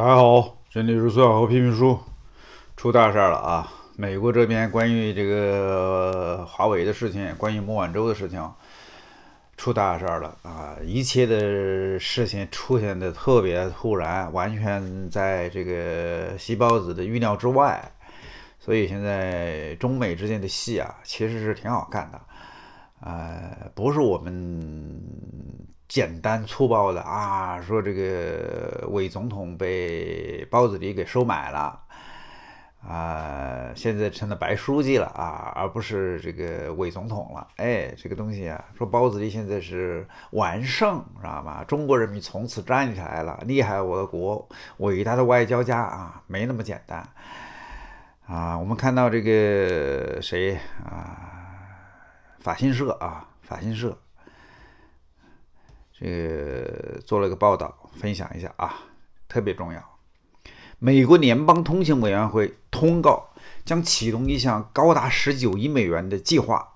大家好，这里是苏小猴批评书，出大事了啊！美国这边关于这个华为的事情，关于孟晚舟的事情，出大事了啊！一切的事情出现的特别突然，完全在这个西包子的预料之外，所以现在中美之间的戏啊，其实是挺好看的，呃，不是我们。简单粗暴的啊，说这个伪总统被包子弟给收买了，啊，现在成了白书记了啊，而不是这个伪总统了。哎，这个东西啊，说包子弟现在是完胜，知道吗？中国人民从此站起来了，厉害我的国，伟大的外交家啊，没那么简单。啊，我们看到这个谁啊？法新社啊，法新社。这个做了个报道，分享一下啊，特别重要。美国联邦通信委员会通告将启动一项高达十九亿美元的计划，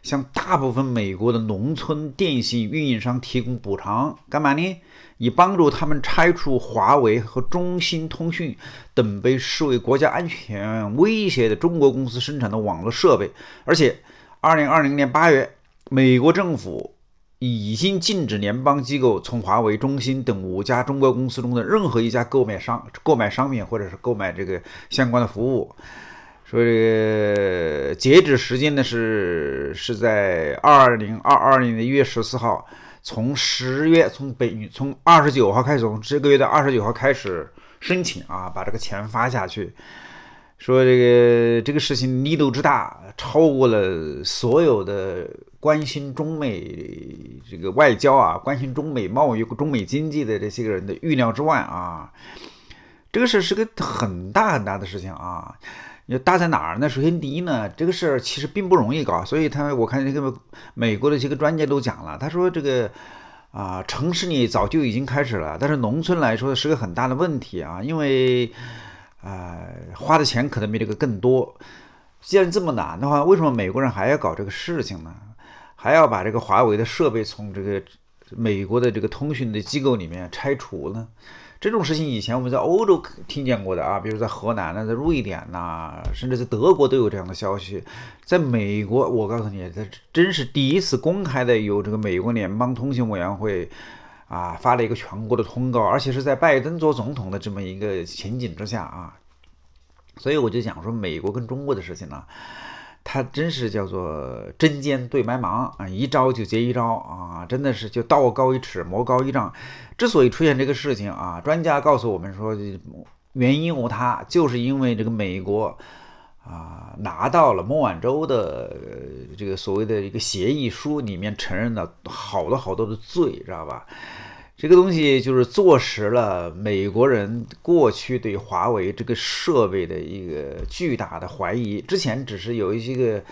向大部分美国的农村电信运营商提供补偿，干嘛呢？以帮助他们拆除华为和中兴通讯等被视为国家安全威胁的中国公司生产的网络设备。而且，二零二零年八月，美国政府。已经禁止联邦机构从华为、中兴等五家中国公司中的任何一家购买商购买商品，或者是购买这个相关的服务。所以截止时间呢是是在二零二二年的一月十四号，从十月从北从二十九号开始，从这个月的二十九号开始申请啊，把这个钱发下去。说这个这个事情力度之大，超过了所有的关心中美这个外交啊，关心中美贸易、中美经济的这些个人的预料之外啊。这个事是个很大很大的事情啊。要大在哪儿呢？首先第一呢，这个事儿其实并不容易搞，所以他们我看这个美国的几个专家都讲了，他说这个啊，城市里早就已经开始了，但是农村来说是个很大的问题啊，因为。呃，花的钱可能比这个更多。既然这么难的话，为什么美国人还要搞这个事情呢？还要把这个华为的设备从这个美国的这个通讯的机构里面拆除呢？这种事情以前我们在欧洲听见过的啊，比如在荷兰呢，在瑞典呐，甚至在德国都有这样的消息。在美国，我告诉你，这真是第一次公开的有这个美国联邦通信委员会。啊，发了一个全国的通告，而且是在拜登做总统的这么一个情景之下啊，所以我就讲说，美国跟中国的事情呢，它真是叫做针尖对麦芒啊，一招就接一招啊，真的是就道高一尺，魔高一丈。之所以出现这个事情啊，专家告诉我们说，原因无他，就是因为这个美国。啊，拿到了孟晚舟的这个所谓的一个协议书，里面承认了好多好多的罪，知道吧？这个东西就是坐实了美国人过去对华为这个设备的一个巨大的怀疑。之前只是有一些个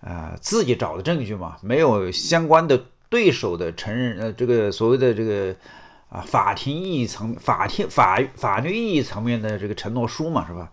呃自己找的证据嘛，没有相关的对手的承认，呃，这个所谓的这个啊，法庭意义层、法庭法法律意义层面的这个承诺书嘛，是吧？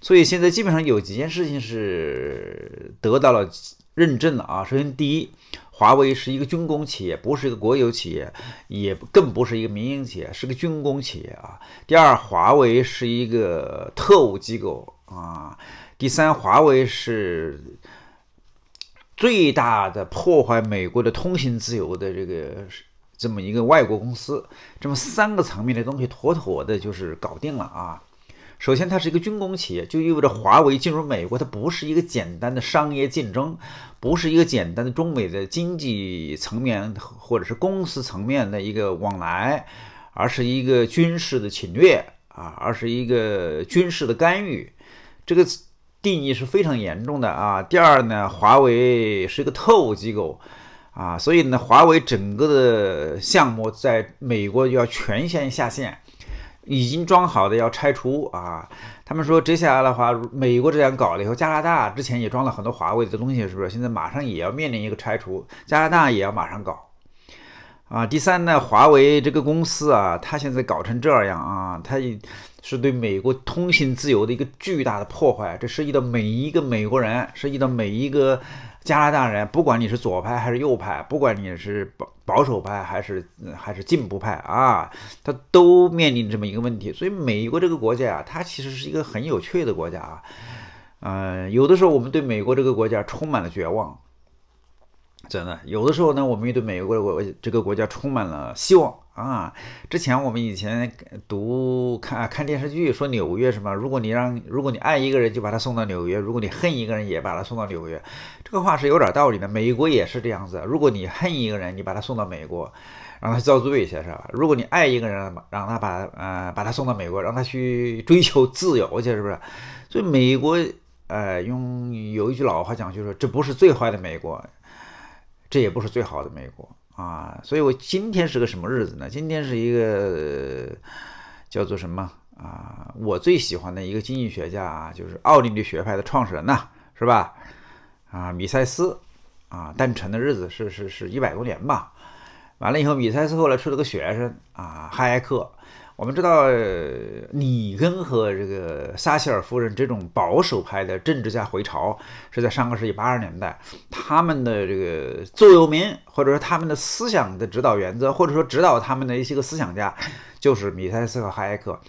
所以现在基本上有几件事情是得到了认证的啊。首先，第一，华为是一个军工企业，不是一个国有企业，也更不是一个民营企业，是个军工企业啊。第二，华为是一个特务机构啊。第三，华为是最大的破坏美国的通信自由的这个这么一个外国公司，这么三个层面的东西妥妥的，就是搞定了啊。首先，它是一个军工企业，就意味着华为进入美国，它不是一个简单的商业竞争，不是一个简单的中美的经济层面或者是公司层面的一个往来，而是一个军事的侵略啊，而是一个军事的干预，这个定义是非常严重的啊。第二呢，华为是一个特务机构啊，所以呢，华为整个的项目在美国要全线下线。已经装好的要拆除啊！他们说接下来的话，美国这样搞了以后，加拿大之前也装了很多华为的东西，是不是？现在马上也要面临一个拆除，加拿大也要马上搞。啊，第三呢，华为这个公司啊，它现在搞成这样啊，它是对美国通信自由的一个巨大的破坏，这涉及到每一个美国人，涉及到每一个加拿大人，不管你是左派还是右派，不管你是保保守派还是还是进步派啊，它都面临这么一个问题。所以，美国这个国家啊，它其实是一个很有趣的国家啊，嗯，有的时候我们对美国这个国家充满了绝望。真的，有的时候呢，我们也对美国国这个国家充满了希望啊。之前我们以前读看看电视剧，说纽约什么？如果你让如果你爱一个人，就把他送到纽约；如果你恨一个人，也把他送到纽约。这个话是有点道理的。美国也是这样子。如果你恨一个人，你把他送到美国，让他遭罪去，是吧？如果你爱一个人，让他把呃把他送到美国，让他去追求自由去，是不是？所以美国，呃，用有一句老话讲，就说这不是最坏的美国。这也不是最好的美国啊，所以我今天是个什么日子呢？今天是一个叫做什么啊？我最喜欢的一个经济学家啊，就是奥地利学派的创始人呐，是吧？啊，米塞斯啊，诞辰的日子是是是一百多年吧？完了以后，米塞斯后来出了个学生啊，哈耶克。我们知道，里根和这个撒切尔夫人这种保守派的政治家回潮是在上个世纪八十年代。他们的这个座右铭，或者说他们的思想的指导原则，或者说指导他们的一些个思想家，就是米塞斯和哈耶克。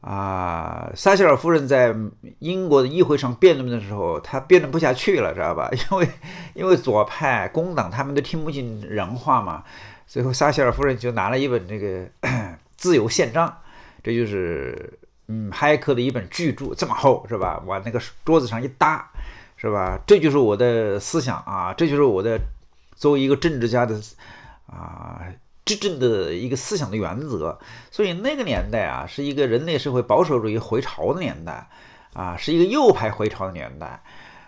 啊，撒切尔夫人在英国的议会上辩论的时候，她辩论不下去了，知道吧？因为因为左派工党他们都听不进人话嘛。最后，撒切尔夫人就拿了一本这个。自由宪章，这就是嗯，海克的一本巨著，这么厚是吧？往那个桌子上一搭，是吧？这就是我的思想啊，这就是我的作为一个政治家的啊执政的一个思想的原则。所以那个年代啊，是一个人类社会保守主义回潮的年代啊，是一个右派回潮的年代。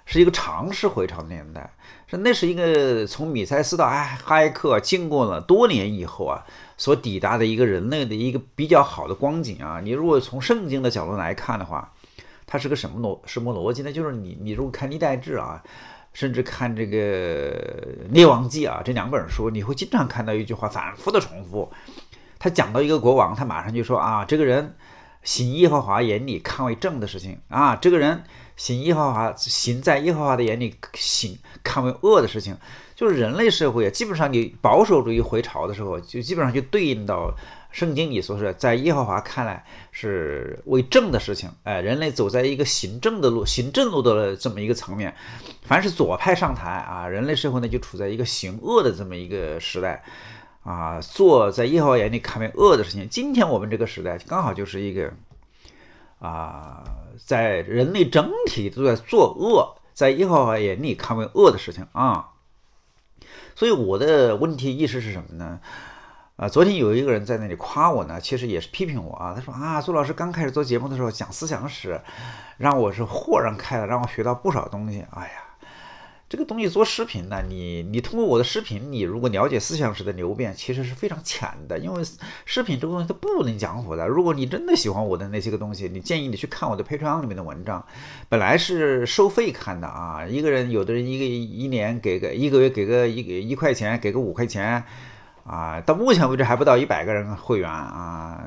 是一个长试回潮的年代，是那是一个从米塞斯到埃埃克经过了多年以后啊，所抵达的一个人类的一个比较好的光景啊。你如果从圣经的角度来看的话，它是个什么逻什么逻辑呢？就是你你如果看《历代志》啊，甚至看这个《列王记》啊，这两本书你会经常看到一句话反复的重复，他讲到一个国王，他马上就说啊，这个人行耶和华眼里看为正的事情啊，这个人。行耶和华，行在耶和华的眼里行，看为恶的事情，就是人类社会啊，基本上你保守主义回潮的时候，就基本上就对应到圣经里所说的，在耶和华看来是为正的事情。哎，人类走在一个行政的路，行政路的这么一个层面。凡是左派上台啊，人类社会呢就处在一个行恶的这么一个时代啊，做在耶和华眼里看为恶的事情。今天我们这个时代刚好就是一个啊。在人类整体都在作恶，在一号眼里看为恶的事情啊，所以我的问题意识是什么呢？啊，昨天有一个人在那里夸我呢，其实也是批评我啊。他说啊，朱老师刚开始做节目的时候讲思想史，让我是豁然开朗，让我学到不少东西。哎呀。这个东西做视频呢，你你通过我的视频，你如果了解思想史的流变，其实是非常浅的，因为视频这个东西它不能讲复的。如果你真的喜欢我的那些个东西，你建议你去看我的 Patreon 里面的文章，本来是收费看的啊，一个人有的人一个一年给个一个月给个一一块钱给个五块钱，啊，到目前为止还不到一百个人会员啊。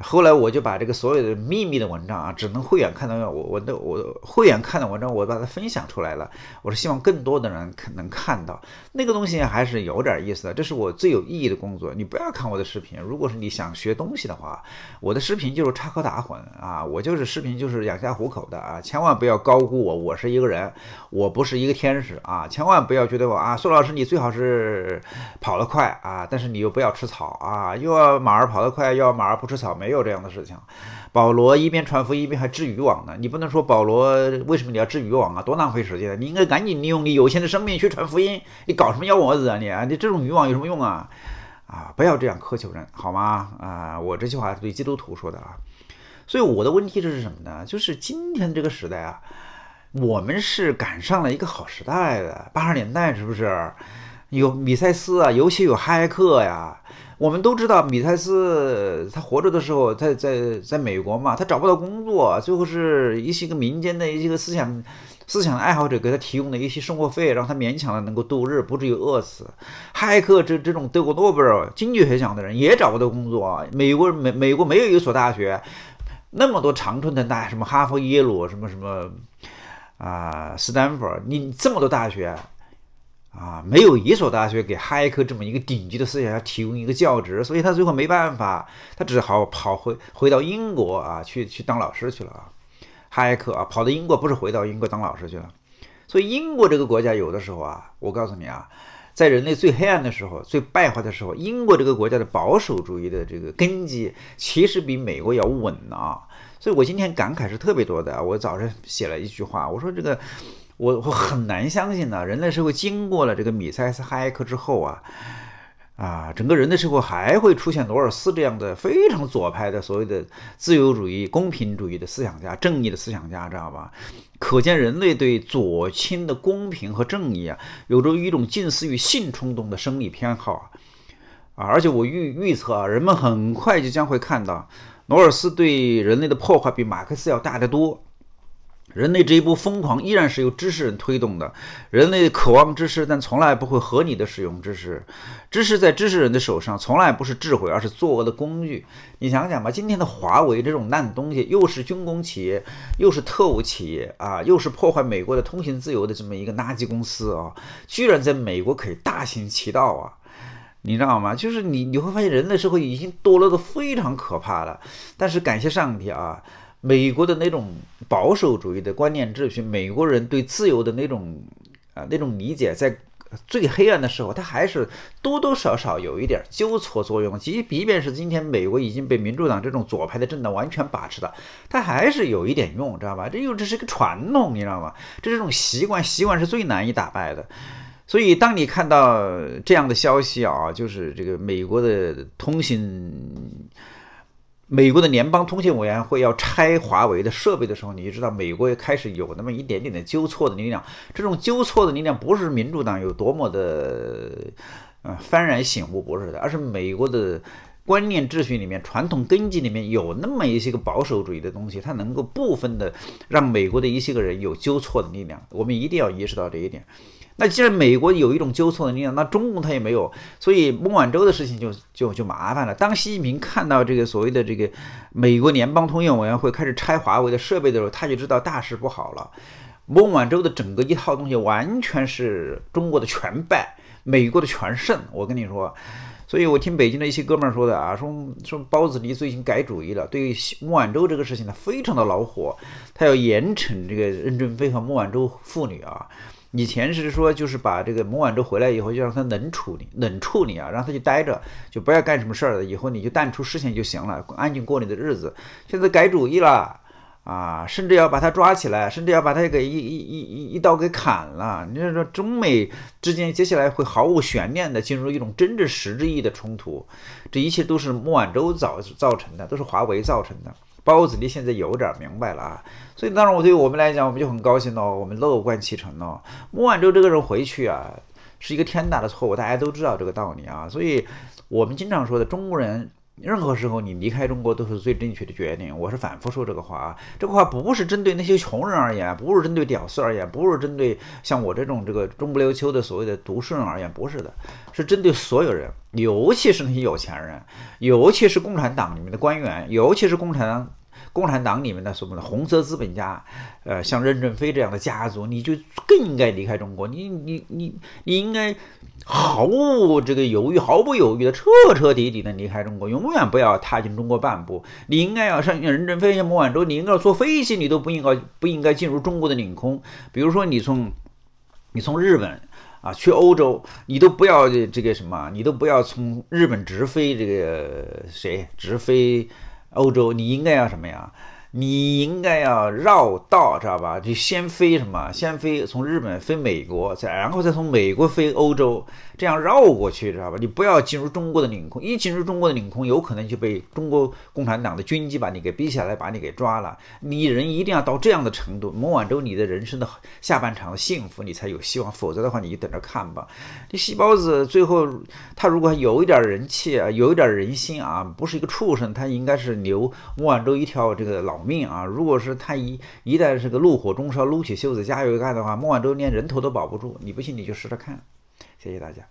后来我就把这个所有的秘密的文章啊，只能会员看到。我我都我会员看的文章，我把它分享出来了。我是希望更多的人看能看到那个东西，还是有点意思的。这是我最有意义的工作。你不要看我的视频，如果是你想学东西的话，我的视频就是插科打诨啊，我就是视频就是养家糊口的啊，千万不要高估我，我是一个人，我不是一个天使啊，千万不要觉得我啊，宋老师你最好是跑得快啊，但是你又不要吃草啊，又要马儿跑得快，又要马儿不吃草没。没有这样的事情，保罗一边传福音一边还织渔网呢。你不能说保罗为什么你要织渔网啊？多浪费时间！你应该赶紧利用你有限的生命去传福音。你搞什么幺蛾子啊？你啊，你这种渔网有什么用啊？啊，不要这样苛求人，好吗？啊，我这句话对基督徒说的啊。所以我的问题是什么呢？就是今天这个时代啊，我们是赶上了一个好时代的八十年代，是不是？有米塞斯啊，尤其有哈耶克呀。我们都知道，米泰斯他活着的时候，他在在美国嘛，他找不到工作，最后是一些个民间的一些个思想思想爱好者给他提供的一些生活费，让他勉强的能够度日，不至于饿死。哈客克这这种得过诺贝尔经济学奖的人也找不到工作，美国美美国没有一所大学那么多长春藤大，什么哈佛、耶鲁，什么什么啊斯坦福，你这么多大学。啊，没有一所大学给哈耶克这么一个顶级的思想家提供一个教职，所以他最后没办法，他只好跑回回到英国啊，去去当老师去了啊。哈耶克啊，跑到英国不是回到英国当老师去了，所以英国这个国家有的时候啊，我告诉你啊，在人类最黑暗的时候、最败坏的时候，英国这个国家的保守主义的这个根基其实比美国要稳啊。所以我今天感慨是特别多的，我早上写了一句话，我说这个。我我很难相信呢，人类社会经过了这个米塞斯、哈耶克之后啊，啊，整个人类社会还会出现罗尔斯这样的非常左派的所谓的自由主义、公平主义的思想家、正义的思想家，知道吧？可见人类对左倾的公平和正义啊，有着一种近似于性冲动的生理偏好啊！而且我预预测啊，人们很快就将会看到，罗尔斯对人类的破坏比马克思要大得多。人类这一波疯狂依然是由知识人推动的。人类渴望知识，但从来不会合理的使用知识。知识在知识人的手上，从来不是智慧，而是作恶的工具。你想想吧，今天的华为这种烂东西，又是军工企业，又是特务企业啊，又是破坏美国的通行自由的这么一个垃圾公司啊，居然在美国可以大行其道啊！你知道吗？就是你你会发现，人类社会已经堕落的非常可怕了。但是感谢上帝啊！美国的那种保守主义的观念秩序，美国人对自由的那种啊那种理解，在最黑暗的时候，他还是多多少少有一点纠错作用。即使即便是今天，美国已经被民主党这种左派的政党完全把持了，他还是有一点用，知道吧？这又这是一个传统，你知道吗？这是一种习惯，习惯是最难以打败的。所以，当你看到这样的消息啊，就是这个美国的通信。美国的联邦通信委员会要拆华为的设备的时候，你就知道美国也开始有那么一点点的纠错的力量。这种纠错的力量不是民主党有多么的，嗯幡然醒悟不是的，而是美国的。观念秩序里面，传统根基里面有那么一些个保守主义的东西，它能够部分的让美国的一些个人有纠错的力量。我们一定要意识到这一点。那既然美国有一种纠错的力量，那中共它也没有，所以孟晚舟的事情就就就麻烦了。当习近平看到这个所谓的这个美国联邦通用委员会开始拆华为的设备的时候，他就知道大事不好了。孟晚舟的整个一套东西完全是中国的全败，美国的全胜。我跟你说。所以，我听北京的一些哥们儿说的啊，说说包子离最近改主意了，对孟晚舟这个事情他非常的恼火，他要严惩这个任正非和孟晚舟父女啊。以前是说就是把这个孟晚舟回来以后就让他冷处理，冷处理啊，让他去待着，就不要干什么事儿了，以后你就淡出视线就行了，安静过你的日子。现在改主意了。啊，甚至要把他抓起来，甚至要把他给一一一一一刀给砍了。你就说中美之间接下来会毫无悬念的进入一种真正实质意义的冲突？这一切都是孟晚舟造造成的，都是华为造成的。包子，你现在有点明白了啊？所以当然，我对于我们来讲，我们就很高兴咯，我们乐观其成咯。孟晚舟这个人回去啊，是一个天大的错误，大家都知道这个道理啊。所以我们经常说的中国人。任何时候你离开中国都是最正确的决定，我是反复说这个话啊，这个话不是针对那些穷人而言，不是针对屌丝而言，不是针对像我这种这个中不溜秋的所谓的读书人而言，不是的，是针对所有人，尤其是那些有钱人，尤其是共产党里面的官员，尤其是共产党。共产党里面的什么的红色资本家，呃，像任正非这样的家族，你就更应该离开中国，你你你你应该。毫无这个犹豫，毫不犹豫的彻彻底底的离开中国，永远不要踏进中国半步。你应该要上任正非、孟晚舟，你应该坐飞机，你都不应该不应该进入中国的领空。比如说你从你从日本啊去欧洲，你都不要这个什么，你都不要从日本直飞这个谁直飞欧洲，你应该要什么呀？你应该要绕道，知道吧？你先飞什么？先飞从日本飞美国，再然后再从美国飞欧洲，这样绕过去，知道吧？你不要进入中国的领空，一进入中国的领空，有可能就被中国共产党的军机把你给逼下来，把你给抓了。你人一定要到这样的程度，孟晚舟你的人生的下半场的幸福你才有希望，否则的话你就等着看吧。这细胞子最后他如果有一点人气，啊，有一点人心啊，不是一个畜生，他应该是留孟晚舟一条这个老。命啊！如果是他一一旦是个怒火中烧、撸起袖子加油干的话，孟晚舟连人头都保不住。你不信，你就试着看。谢谢大家。